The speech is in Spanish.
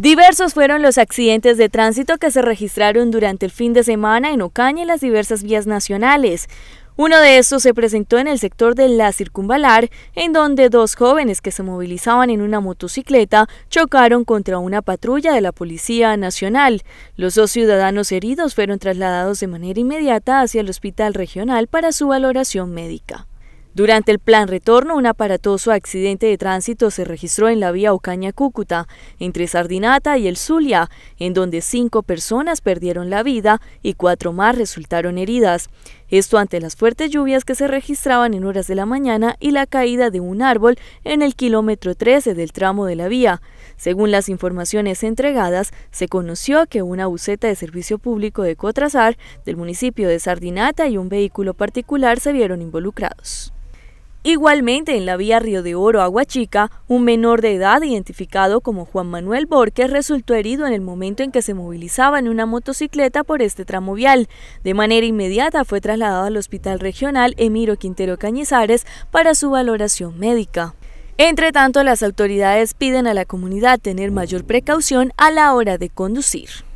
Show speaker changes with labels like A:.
A: Diversos fueron los accidentes de tránsito que se registraron durante el fin de semana en Ocaña y las diversas vías nacionales. Uno de estos se presentó en el sector de la circunvalar, en donde dos jóvenes que se movilizaban en una motocicleta chocaron contra una patrulla de la Policía Nacional. Los dos ciudadanos heridos fueron trasladados de manera inmediata hacia el hospital regional para su valoración médica. Durante el plan retorno, un aparatoso accidente de tránsito se registró en la vía Ocaña-Cúcuta, entre Sardinata y el Zulia, en donde cinco personas perdieron la vida y cuatro más resultaron heridas. Esto ante las fuertes lluvias que se registraban en horas de la mañana y la caída de un árbol en el kilómetro 13 del tramo de la vía. Según las informaciones entregadas, se conoció que una buseta de servicio público de Cotrasar del municipio de Sardinata y un vehículo particular se vieron involucrados. Igualmente, en la vía Río de Oro Aguachica, un menor de edad identificado como Juan Manuel Borges resultó herido en el momento en que se movilizaba en una motocicleta por este tramo vial. De manera inmediata fue trasladado al Hospital Regional Emiro Quintero Cañizares para su valoración médica. Entre tanto, las autoridades piden a la comunidad tener mayor precaución a la hora de conducir.